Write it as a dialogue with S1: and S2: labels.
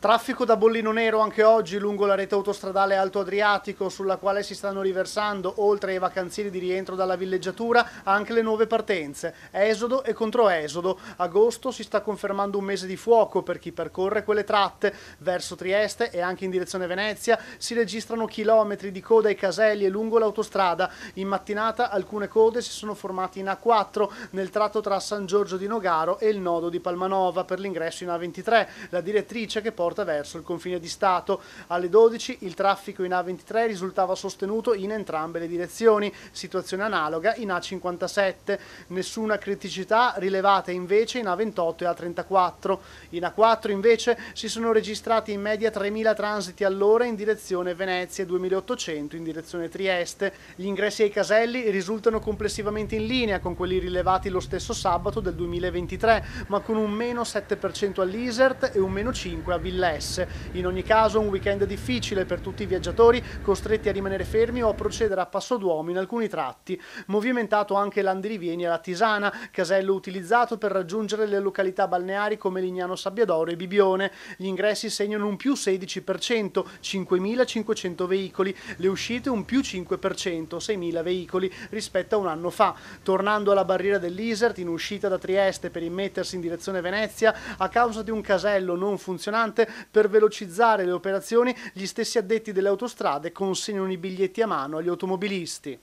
S1: Traffico da bollino nero anche oggi lungo la rete autostradale Alto Adriatico sulla quale si stanno riversando, oltre ai vacanzieri di rientro dalla villeggiatura, anche le nuove partenze, esodo e controesodo. Agosto si sta confermando un mese di fuoco per chi percorre quelle tratte. Verso Trieste e anche in direzione Venezia si registrano chilometri di coda ai caselli e lungo l'autostrada. In mattinata alcune code si sono formate in A4 nel tratto tra San Giorgio di Nogaro e il nodo di Palmanova per l'ingresso in A23, la direttrice che porta porta verso il confine di Stato. Alle 12 il traffico in A23 risultava sostenuto in entrambe le direzioni, situazione analoga in A57. Nessuna criticità rilevata invece in A28 e A34. In A4 invece si sono registrati in media 3.000 transiti all'ora in direzione Venezia e 2.800 in direzione Trieste. Gli ingressi ai caselli risultano complessivamente in linea con quelli rilevati lo stesso sabato del 2023, ma con un meno 7% all'Isert e un meno 5 a Villa S. In ogni caso un weekend difficile per tutti i viaggiatori costretti a rimanere fermi o a procedere a passo d'uomo in alcuni tratti. Movimentato anche l'Andirivieni alla Tisana, casello utilizzato per raggiungere le località balneari come Lignano Sabbiadoro e Bibione. Gli ingressi segnano un più 16%, 5.500 veicoli, le uscite un più 5%, 6.000 veicoli rispetto a un anno fa. Tornando alla barriera dell'Isert in uscita da Trieste per immettersi in direzione Venezia, a causa di un casello non funzionante per velocizzare le operazioni, gli stessi addetti delle autostrade consegnano i biglietti a mano agli automobilisti.